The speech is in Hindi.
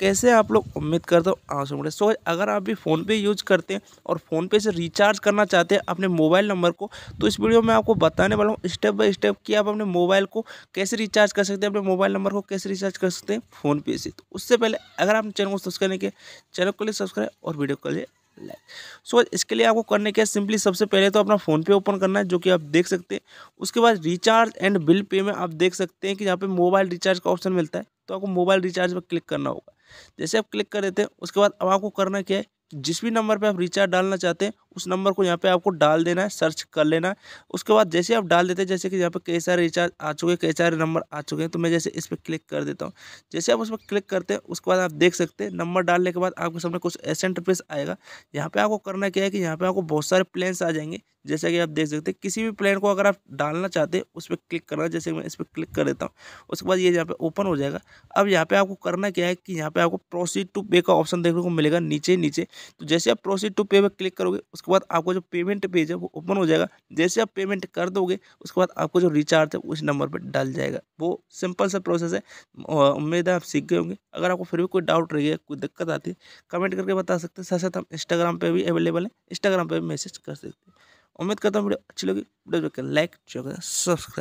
कैसे आप लोग उम्मीद करते हो आंसर हाँ, मिले सो अगर आप भी फ़ोनपे यूज करते हैं और फ़ोनपे से रिचार्ज करना चाहते हैं अपने मोबाइल नंबर को तो इस वीडियो में आपको बताने वाला हूँ स्टेप बाय स्टेप कि आप अपने मोबाइल को कैसे रिचार्ज कर सकते हैं अपने मोबाइल नंबर को कैसे रिचार्ज कर सकते हैं फ़ोनपे से तो उससे पहले अगर आप चैनल को सब्सक्राइब नहीं किया चैनल को लिए सब्सक्राइब और वीडियो को लिए लाइक सो इसके लिए आपको करने के सिंपली सबसे पहले तो अपना फ़ोन पे ओपन करना है जो कि आप देख सकते हैं उसके बाद रिचार्ज एंड बिल पे में आप देख सकते हैं कि यहाँ पे मोबाइल रिचार्ज का ऑप्शन मिलता है तो आपको मोबाइल रिचार्ज पर क्लिक करना होगा जैसे आप क्लिक कर देते हैं उसके बाद अब आपको करना क्या है जिस भी नंबर पे आप रिचार्ज डालना चाहते हैं उस नंबर को यहाँ पे आपको डाल देना है सर्च कर लेना है उसके बाद जैसे आप डाल देते हैं जैसे कि यहाँ पे कई सारे रिचार्ज आ चुके हैं कई सारे नंबर आ चुके हैं तो मैं जैसे इस पर क्लिक कर देता हूँ जैसे आप उस पर क्लिक करते हैं उसके बाद आप देख सकते हैं नंबर डालने के बाद आपके सामने कुछ एसेंट पेज आएगा यहाँ पर आपको करना क्या है कि यहाँ पर आपको बहुत सारे प्लान्स आ जाएंगे जैसा कि आप देख सकते हैं किसी भी प्लान को अगर आप डालना चाहते हैं उस पर क्लिक करना जैसे मैं इस पर क्लिक कर देता हूँ उसके बाद ये यहाँ पे ओपन हो जाएगा अब यहाँ पे आपको करना क्या है कि यहाँ पे आपको प्रोसीड टू पे का ऑप्शन देखने को मिलेगा नीचे नीचे तो जैसे आप प्रोसीड टू पे पर क्लिक करोगे उसके बाद आपको जो पेमेंट पेज है वो ओपन हो जाएगा जैसे आप पेमेंट कर दोगे उसके बाद आपको जो रिचार्ज है उस नंबर पर डाल जाएगा वो सिंपल सा प्रोसेस है उम्मीद है आप सीख गए होंगे अगर आपको फिर भी कोई डाउट रही है कोई दिक्कत आती है कमेंट करके बता सकते हैं साथ साथ हम इंस्टाग्राम पर भी अवेलेबल है इंस्टाग्राम पर भी मैसेज कर सकते हैं उम्मीद करता हूँ वीडियो अच्छी लगी वीडियो लाइक सब्सक्राइब